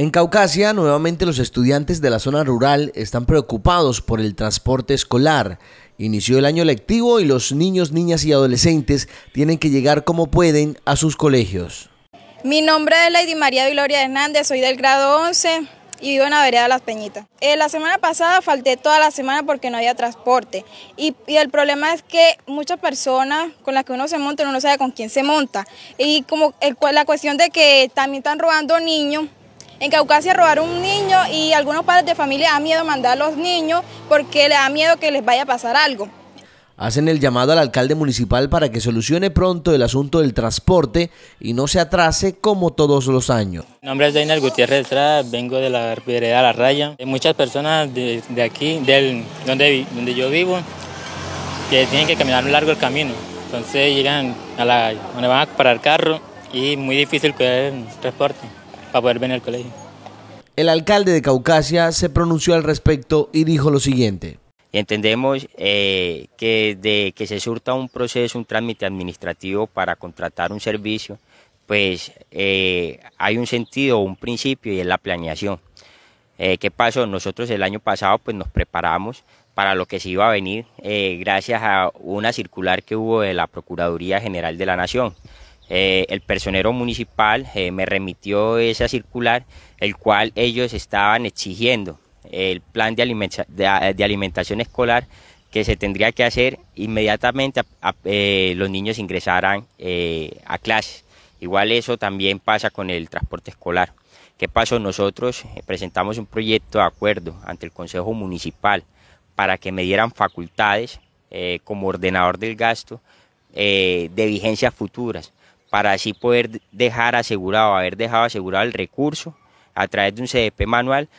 En Caucasia, nuevamente los estudiantes de la zona rural están preocupados por el transporte escolar. Inició el año lectivo y los niños, niñas y adolescentes tienen que llegar como pueden a sus colegios. Mi nombre es Lady María Gloria Hernández, soy del grado 11 y vivo en la vereda Las Peñitas. Eh, la semana pasada falté toda la semana porque no había transporte y, el problema es que muchas personas con las que uno se monta uno no sabe con quién se monta y como la cuestión de que también están robando niños en Caucasia robaron un niño y algunos padres de familia dan miedo mandar a los niños porque le da miedo que les vaya a pasar algo. Hacen el llamado al alcalde municipal para que solucione pronto el asunto del transporte y no se atrase como todos los años. Mi nombre es Daniel Gutiérrez Estrada, vengo de la vereda La Raya. Hay muchas personas de, aquí, del, donde, donde yo vivo, que tienen que caminar un largo el camino. Entonces llegan a la donde van a parar el carro y muy difícil poder el transporte. El alcalde de Caucasia se pronunció al respecto y dijo lo siguiente. Entendemos eh, que de que se surta un proceso, un trámite administrativo para contratar un servicio, pues eh, hay un sentido, un principio y es la planeación. Eh, ¿Qué pasó? Nosotros el año pasado pues nos preparamos para lo que se iba a venir gracias a una circular que hubo de la Procuraduría General de la Nación. Eh, el personero municipal eh, me remitió esa circular, el cual ellos estaban exigiendo el plan de, ah, de, alimentación escolar que se tendría que hacer inmediatamente a, eh, los niños ingresaran a clases. Igual eso también pasa con el transporte escolar. ¿Qué pasó? Nosotros presentamos un proyecto de acuerdo ante el Consejo Municipal para que me dieran facultades como ordenador del gasto de vigencias futuras para así poder dejar asegurado, haber dejado asegurado el recurso a través de un CDP manual